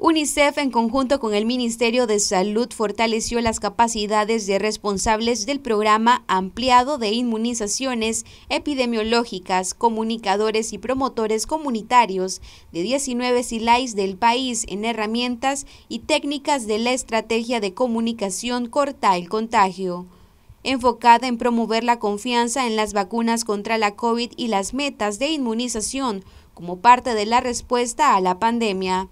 UNICEF en conjunto con el Ministerio de Salud fortaleció las capacidades de responsables del programa ampliado de inmunizaciones epidemiológicas, comunicadores y promotores comunitarios de 19 SILAIS del país en herramientas y técnicas de la estrategia de comunicación corta el contagio enfocada en promover la confianza en las vacunas contra la COVID y las metas de inmunización como parte de la respuesta a la pandemia.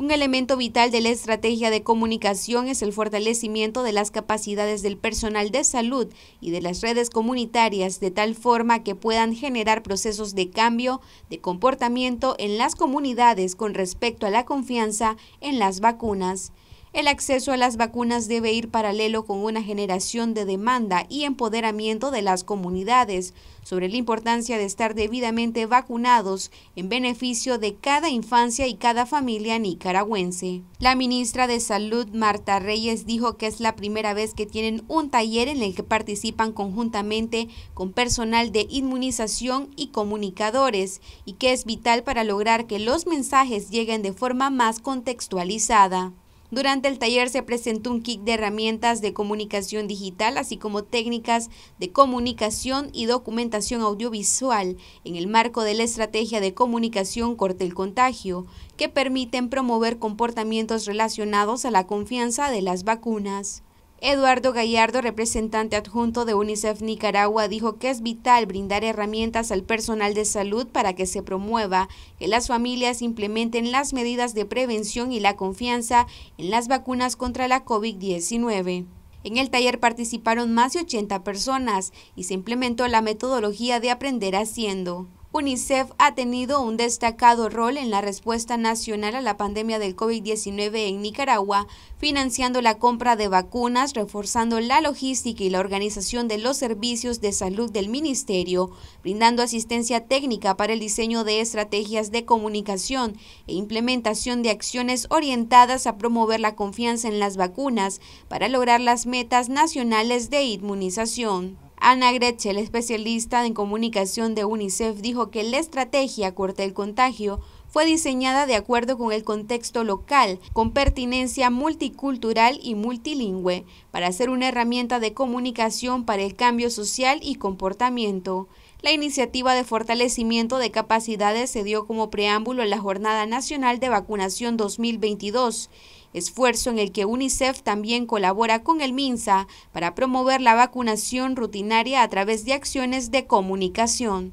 Un elemento vital de la estrategia de comunicación es el fortalecimiento de las capacidades del personal de salud y de las redes comunitarias de tal forma que puedan generar procesos de cambio de comportamiento en las comunidades con respecto a la confianza en las vacunas. El acceso a las vacunas debe ir paralelo con una generación de demanda y empoderamiento de las comunidades sobre la importancia de estar debidamente vacunados en beneficio de cada infancia y cada familia nicaragüense. La ministra de Salud, Marta Reyes, dijo que es la primera vez que tienen un taller en el que participan conjuntamente con personal de inmunización y comunicadores y que es vital para lograr que los mensajes lleguen de forma más contextualizada. Durante el taller se presentó un kit de herramientas de comunicación digital, así como técnicas de comunicación y documentación audiovisual en el marco de la estrategia de comunicación corte el contagio, que permiten promover comportamientos relacionados a la confianza de las vacunas. Eduardo Gallardo, representante adjunto de UNICEF Nicaragua, dijo que es vital brindar herramientas al personal de salud para que se promueva que las familias implementen las medidas de prevención y la confianza en las vacunas contra la COVID-19. En el taller participaron más de 80 personas y se implementó la metodología de aprender haciendo. UNICEF ha tenido un destacado rol en la respuesta nacional a la pandemia del COVID-19 en Nicaragua, financiando la compra de vacunas, reforzando la logística y la organización de los servicios de salud del Ministerio, brindando asistencia técnica para el diseño de estrategias de comunicación e implementación de acciones orientadas a promover la confianza en las vacunas para lograr las metas nacionales de inmunización. Ana la especialista en comunicación de UNICEF, dijo que la estrategia corta el contagio fue diseñada de acuerdo con el contexto local, con pertinencia multicultural y multilingüe, para ser una herramienta de comunicación para el cambio social y comportamiento. La iniciativa de fortalecimiento de capacidades se dio como preámbulo en la Jornada Nacional de Vacunación 2022, esfuerzo en el que UNICEF también colabora con el MINSA para promover la vacunación rutinaria a través de acciones de comunicación.